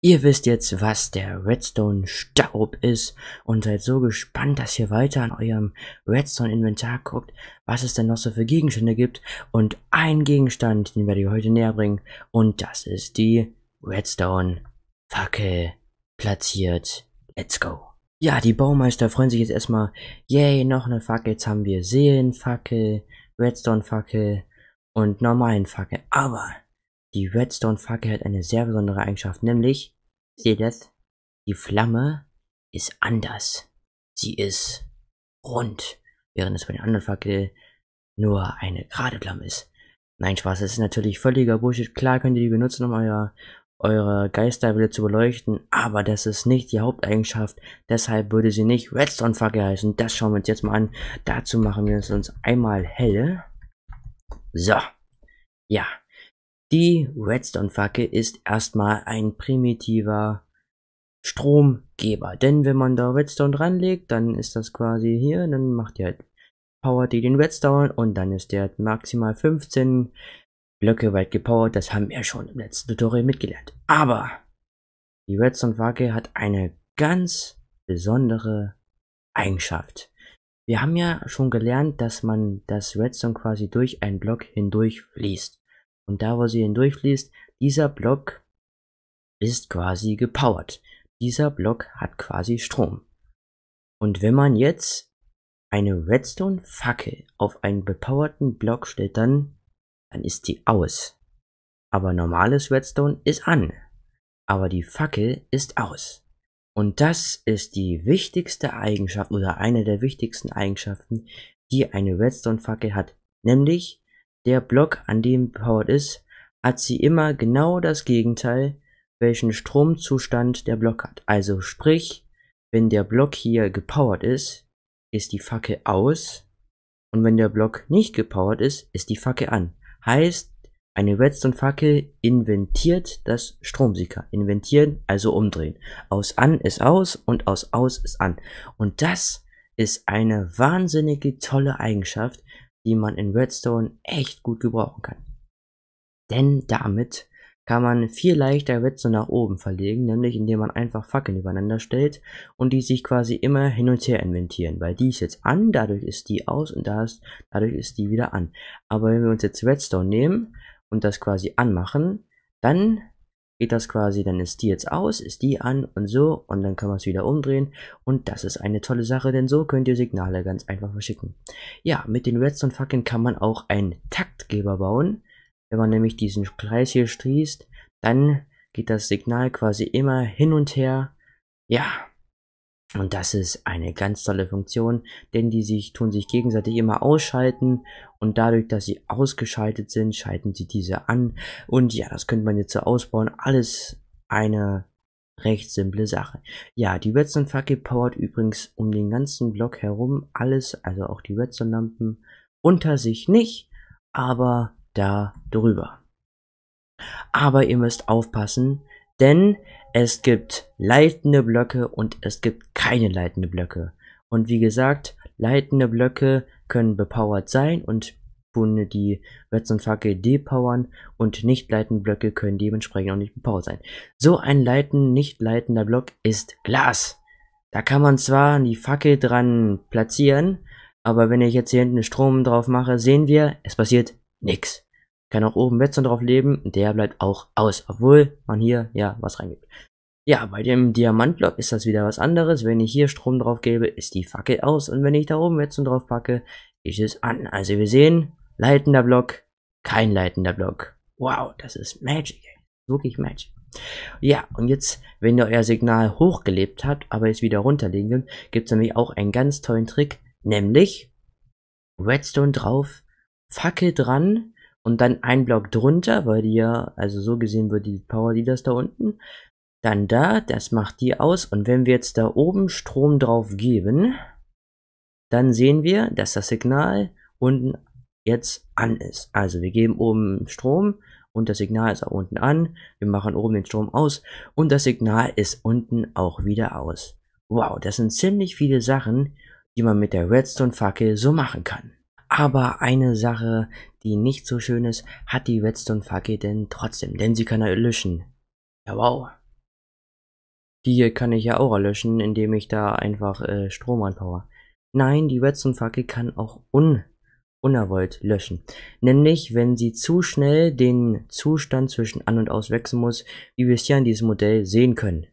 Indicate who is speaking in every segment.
Speaker 1: Ihr wisst jetzt, was der Redstone-Staub ist und seid so gespannt, dass ihr weiter an eurem Redstone-Inventar guckt, was es denn noch so für Gegenstände gibt. Und ein Gegenstand, den werde ich heute näher bringen, und das ist die Redstone-Fackel platziert. Let's go! Ja, die Baumeister freuen sich jetzt erstmal, yay, noch eine Fackel, jetzt haben wir Seelenfackel, Redstone-Fackel und normalen Fackel, aber die Redstone-Fackel hat eine sehr besondere Eigenschaft, nämlich, seht das, die Flamme ist anders. Sie ist rund, während es bei den anderen Fackeln nur eine gerade Flamme ist. Nein, Spaß, das ist natürlich völliger Bullshit. Klar könnt ihr die benutzen, um euer, eure Geisterwille zu beleuchten, aber das ist nicht die Haupteigenschaft. Deshalb würde sie nicht Redstone-Fackel heißen. Das schauen wir uns jetzt mal an. Dazu machen wir es uns einmal helle. So. Ja, die redstone facke ist erstmal ein primitiver Stromgeber. Denn wenn man da Redstone dranlegt, dann ist das quasi hier, dann macht ihr halt, Power, die den Redstone und dann ist der maximal 15 Blöcke weit gepowert. Das haben wir schon im letzten Tutorial mitgelernt. Aber die redstone facke hat eine ganz besondere Eigenschaft. Wir haben ja schon gelernt, dass man das Redstone quasi durch einen Block hindurch fließt und da, wo sie hindurchfließt, dieser Block ist quasi gepowert. Dieser Block hat quasi Strom. Und wenn man jetzt eine Redstone-Fackel auf einen bepowerten Block stellt, dann, dann ist die aus. Aber normales Redstone ist an. Aber die Fackel ist aus. Und das ist die wichtigste Eigenschaft oder eine der wichtigsten Eigenschaften, die eine Redstone-Fackel hat. Nämlich, der Block, an dem Powered ist, hat sie immer genau das Gegenteil, welchen Stromzustand der Block hat. Also sprich, wenn der Block hier gepowert ist, ist die Fackel aus und wenn der Block nicht gepowert ist, ist die Fackel an. Heißt, eine Redstone-Fackel inventiert das Stromsicker. Inventieren, also umdrehen. Aus an ist aus und aus aus ist an. Und das ist eine wahnsinnige tolle Eigenschaft, die man in Redstone echt gut gebrauchen kann. Denn damit kann man viel leichter Redstone nach oben verlegen, nämlich indem man einfach Fackeln übereinander stellt und die sich quasi immer hin und her inventieren, weil die ist jetzt an, dadurch ist die aus und das, dadurch ist die wieder an. Aber wenn wir uns jetzt Redstone nehmen und das quasi anmachen, dann geht das quasi, dann ist die jetzt aus, ist die an und so und dann kann man es wieder umdrehen und das ist eine tolle Sache, denn so könnt ihr Signale ganz einfach verschicken. Ja, mit den Redstone Fackeln kann man auch einen Taktgeber bauen. Wenn man nämlich diesen Kreis hier schließt, dann geht das Signal quasi immer hin und her. Ja, und das ist eine ganz tolle Funktion, denn die sich, tun sich gegenseitig immer ausschalten und dadurch, dass sie ausgeschaltet sind, schalten sie diese an. Und ja, das könnte man jetzt so ausbauen. Alles eine recht simple Sache. Ja, die Redstone Fackel powert übrigens um den ganzen Block herum alles, also auch die Redstone Lampen unter sich nicht, aber da drüber. Aber ihr müsst aufpassen, denn es gibt leitende Blöcke und es gibt keine leitende Blöcke. Und wie gesagt, leitende Blöcke können bepowert sein und tun die Redstone-Fackel depowern und nicht leitende Blöcke können dementsprechend auch nicht bepowert sein. So ein leiten, nicht leitender Block ist Glas. Da kann man zwar die Fackel dran platzieren, aber wenn ich jetzt hier hinten Strom drauf mache, sehen wir, es passiert nichts kann auch oben Redstone drauf leben, der bleibt auch aus, obwohl man hier ja was reingibt. Ja, bei dem Diamantblock ist das wieder was anderes. Wenn ich hier Strom drauf gebe, ist die Fackel aus und wenn ich da oben Redstone drauf packe, ist es an. Also wir sehen, leitender Block, kein leitender Block. Wow, das ist Magic, wirklich Magic. Ja, und jetzt, wenn ihr euer Signal hochgelebt habt, aber es wieder runterliegen, gibt es nämlich auch einen ganz tollen Trick, nämlich Redstone drauf, Fackel dran und dann ein Block drunter, weil die ja, also so gesehen wird die Power, Leaders da unten, dann da, das macht die aus und wenn wir jetzt da oben Strom drauf geben, dann sehen wir, dass das Signal unten jetzt an ist. Also wir geben oben Strom und das Signal ist auch unten an. Wir machen oben den Strom aus und das Signal ist unten auch wieder aus. Wow, das sind ziemlich viele Sachen, die man mit der Redstone-Fackel so machen kann. Aber eine Sache, die nicht so schön ist, hat die Redstone-Fackel denn trotzdem, denn sie kann er löschen. Ja, wow. Die kann ich ja auch erlöschen, indem ich da einfach äh, Strom anpower. Nein, die Redstone-Fackel kann auch un unerwollt löschen. Nämlich, wenn sie zu schnell den Zustand zwischen An- und Aus wechseln muss, wie wir es hier an diesem Modell sehen können.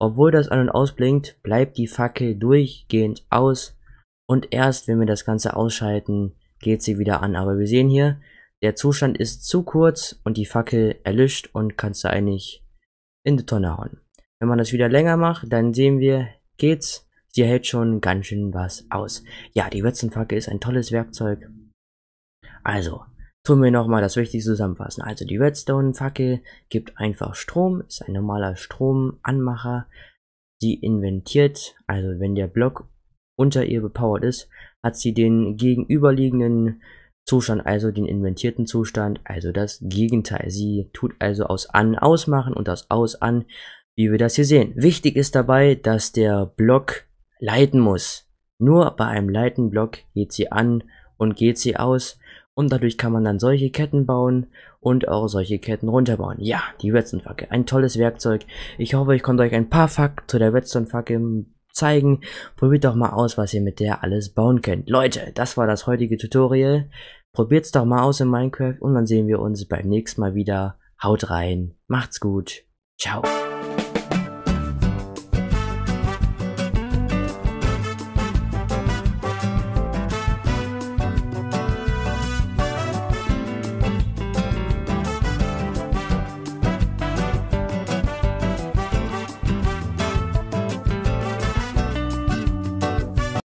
Speaker 1: Obwohl das An- und Aus blinkt, bleibt die Fackel durchgehend aus und erst, wenn wir das Ganze ausschalten, geht sie wieder an. Aber wir sehen hier, der Zustand ist zu kurz und die Fackel erlischt und kannst du eigentlich in die Tonne hauen. Wenn man das wieder länger macht, dann sehen wir, geht's. Sie hält schon ganz schön was aus. Ja, die Würzenfackel ist ein tolles Werkzeug. Also, tun wir nochmal das Wichtigste zusammenfassen. Also die Redstone-Fackel gibt einfach Strom, ist ein normaler Stromanmacher. Sie inventiert, also wenn der Block unter ihr bepowert ist, hat sie den gegenüberliegenden Zustand, also den inventierten Zustand, also das Gegenteil. Sie tut also aus an ausmachen und aus aus an, wie wir das hier sehen. Wichtig ist dabei, dass der Block leiten muss. Nur bei einem leiten Block geht sie an und geht sie aus und dadurch kann man dann solche Ketten bauen und auch solche Ketten runterbauen. Ja, die Redstone-Fackel, ein tolles Werkzeug. Ich hoffe, ich konnte euch ein paar Fakten zu der Redstone-Fackel zeigen. Probiert doch mal aus, was ihr mit der alles bauen könnt. Leute, das war das heutige Tutorial. Probiert's doch mal aus in Minecraft und dann sehen wir uns beim nächsten Mal wieder. Haut rein, macht's gut, ciao.